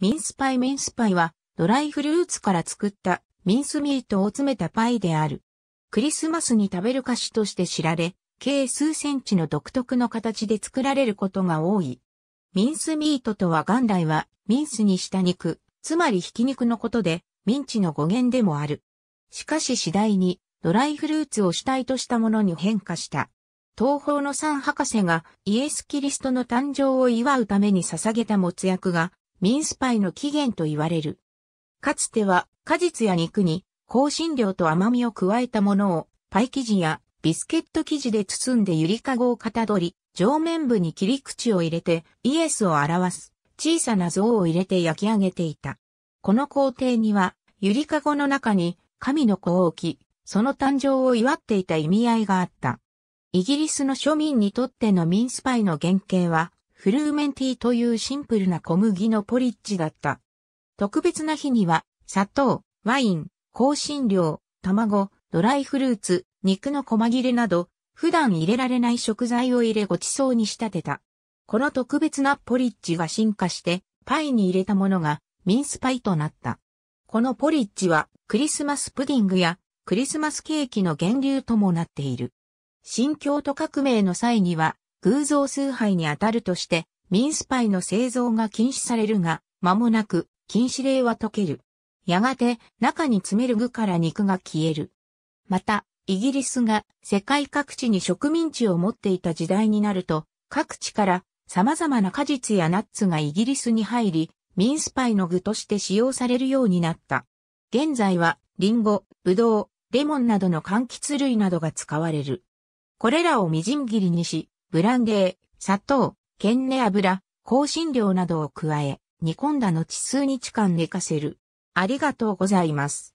ミンスパイミンスパイは、ドライフルーツから作ったミンスミートを詰めたパイである。クリスマスに食べる菓子として知られ、計数センチの独特の形で作られることが多い。ミンスミートとは元来は、ミンスにした肉、つまりひき肉のことで、ミンチの語源でもある。しかし次第に、ドライフルーツを主体としたものに変化した。東方の三博士がイエス・キリストの誕生を祝うために捧げたもつ薬がミンスパイの起源と言われる。かつては果実や肉に香辛料と甘みを加えたものをパイ生地やビスケット生地で包んでゆりかごをかたどり、上面部に切り口を入れてイエスを表す小さな像を入れて焼き上げていた。この工程にはゆりかごの中に神の子を置き、その誕生を祝っていた意味合いがあった。イギリスの庶民にとってのミンスパイの原型は、フルーメンティーというシンプルな小麦のポリッジだった。特別な日には、砂糖、ワイン、香辛料、卵、ドライフルーツ、肉の細切れなど、普段入れられない食材を入れごちそうに仕立てた。この特別なポリッジが進化して、パイに入れたものがミンスパイとなった。このポリッジはクリスマスプディングやクリスマスケーキの源流ともなっている。新京都革命の際には偶像崇拝にあたるとして、ミンスパイの製造が禁止されるが、間もなく禁止令は解ける。やがて中に詰める具から肉が消える。また、イギリスが世界各地に植民地を持っていた時代になると、各地から様々な果実やナッツがイギリスに入り、ミンスパイの具として使用されるようになった。現在は、リンゴ、ブドウ、レモンなどの柑橘類などが使われる。これらをみじん切りにし、ブランデー、砂糖、ケンネ油、香辛料などを加え、煮込んだ後数日間寝かせる。ありがとうございます。